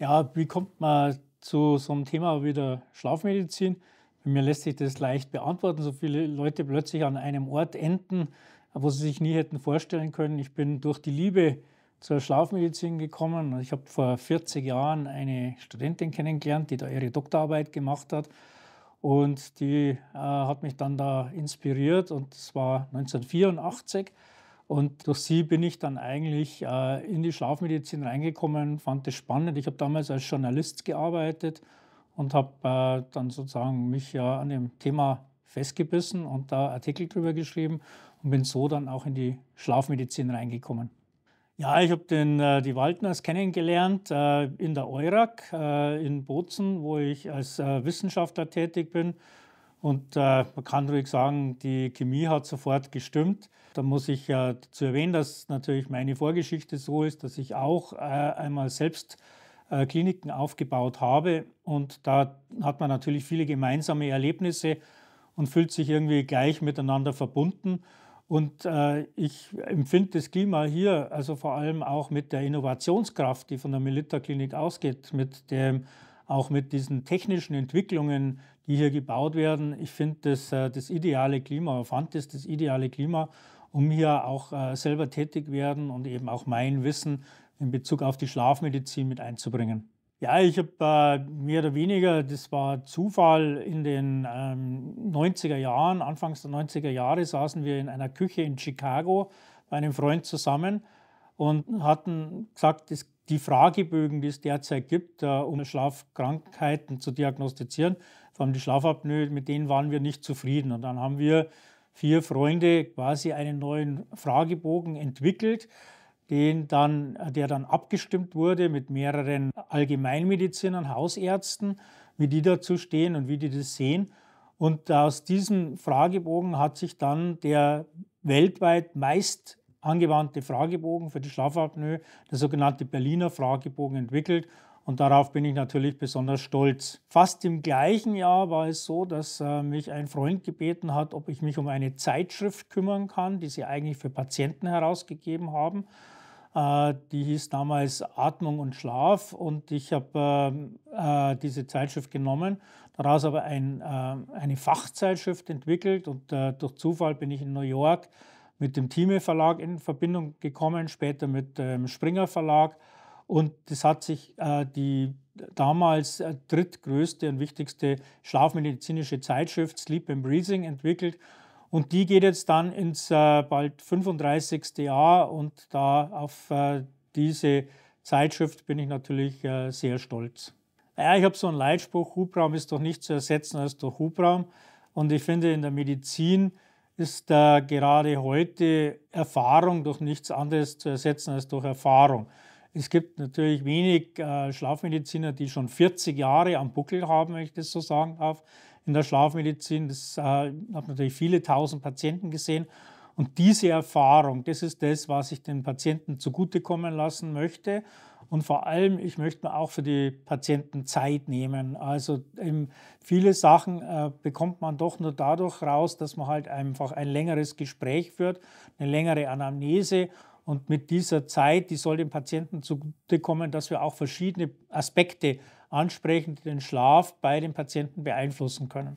Ja, wie kommt man zu so einem Thema wie der Schlafmedizin? Bei mir lässt sich das leicht beantworten. So viele Leute plötzlich an einem Ort enden, wo sie sich nie hätten vorstellen können. Ich bin durch die Liebe zur Schlafmedizin gekommen. Also ich habe vor 40 Jahren eine Studentin kennengelernt, die da ihre Doktorarbeit gemacht hat. Und die äh, hat mich dann da inspiriert und das war 1984. Und durch sie bin ich dann eigentlich äh, in die Schlafmedizin reingekommen, fand das spannend. Ich habe damals als Journalist gearbeitet und habe äh, dann sozusagen mich ja an dem Thema festgebissen und da Artikel drüber geschrieben und bin so dann auch in die Schlafmedizin reingekommen. Ja, ich habe äh, die Waldners kennengelernt äh, in der Eurak äh, in Bozen, wo ich als äh, Wissenschaftler tätig bin und äh, man kann ruhig sagen, die Chemie hat sofort gestimmt. Da muss ich äh, zu erwähnen, dass natürlich meine Vorgeschichte so ist, dass ich auch äh, einmal selbst äh, Kliniken aufgebaut habe. Und da hat man natürlich viele gemeinsame Erlebnisse und fühlt sich irgendwie gleich miteinander verbunden. Und äh, ich empfinde das Klima hier, also vor allem auch mit der Innovationskraft, die von der Melitta-Klinik ausgeht, mit dem auch mit diesen technischen Entwicklungen, die hier gebaut werden. Ich finde das äh, das ideale Klima, fand das das ideale Klima, um hier auch äh, selber tätig werden und eben auch mein Wissen in Bezug auf die Schlafmedizin mit einzubringen. Ja, ich habe äh, mehr oder weniger, das war Zufall, in den 90er ähm, Jahren, Anfangs der 90er Jahre, saßen wir in einer Küche in Chicago bei einem Freund zusammen und hatten gesagt, dass die Fragebögen, die es derzeit gibt, um Schlafkrankheiten zu diagnostizieren, vor allem die Schlafapnoe, mit denen waren wir nicht zufrieden. Und dann haben wir vier Freunde quasi einen neuen Fragebogen entwickelt, den dann, der dann abgestimmt wurde mit mehreren Allgemeinmedizinern, Hausärzten, wie die dazu stehen und wie die das sehen. Und aus diesem Fragebogen hat sich dann der weltweit meist angewandte Fragebogen für die Schlafapnoe, der sogenannte Berliner Fragebogen, entwickelt. Und darauf bin ich natürlich besonders stolz. Fast im gleichen Jahr war es so, dass äh, mich ein Freund gebeten hat, ob ich mich um eine Zeitschrift kümmern kann, die sie eigentlich für Patienten herausgegeben haben. Äh, die hieß damals Atmung und Schlaf und ich habe ähm, äh, diese Zeitschrift genommen, daraus aber ein, eine Fachzeitschrift entwickelt und durch Zufall bin ich in New York mit dem Thieme Verlag in Verbindung gekommen, später mit dem Springer Verlag und das hat sich äh, die damals äh, drittgrößte und wichtigste schlafmedizinische Zeitschrift Sleep and Breathing entwickelt. Und die geht jetzt dann ins äh, bald 35. Jahr und da auf äh, diese Zeitschrift bin ich natürlich äh, sehr stolz. Ja, ich habe so einen Leitspruch, Hubraum ist doch nicht zu ersetzen als durch Hubraum. Und ich finde, in der Medizin ist äh, gerade heute Erfahrung durch nichts anderes zu ersetzen als durch Erfahrung. Es gibt natürlich wenig äh, Schlafmediziner, die schon 40 Jahre am Buckel haben, wenn ich das so sagen darf, in der Schlafmedizin. Das äh, habe natürlich viele tausend Patienten gesehen. Und diese Erfahrung, das ist das, was ich den Patienten zugutekommen lassen möchte. Und vor allem, ich möchte mir auch für die Patienten Zeit nehmen. Also ähm, viele Sachen äh, bekommt man doch nur dadurch raus, dass man halt einfach ein längeres Gespräch führt, eine längere Anamnese und mit dieser Zeit, die soll dem Patienten zugutekommen, dass wir auch verschiedene Aspekte ansprechen, die den Schlaf bei den Patienten beeinflussen können.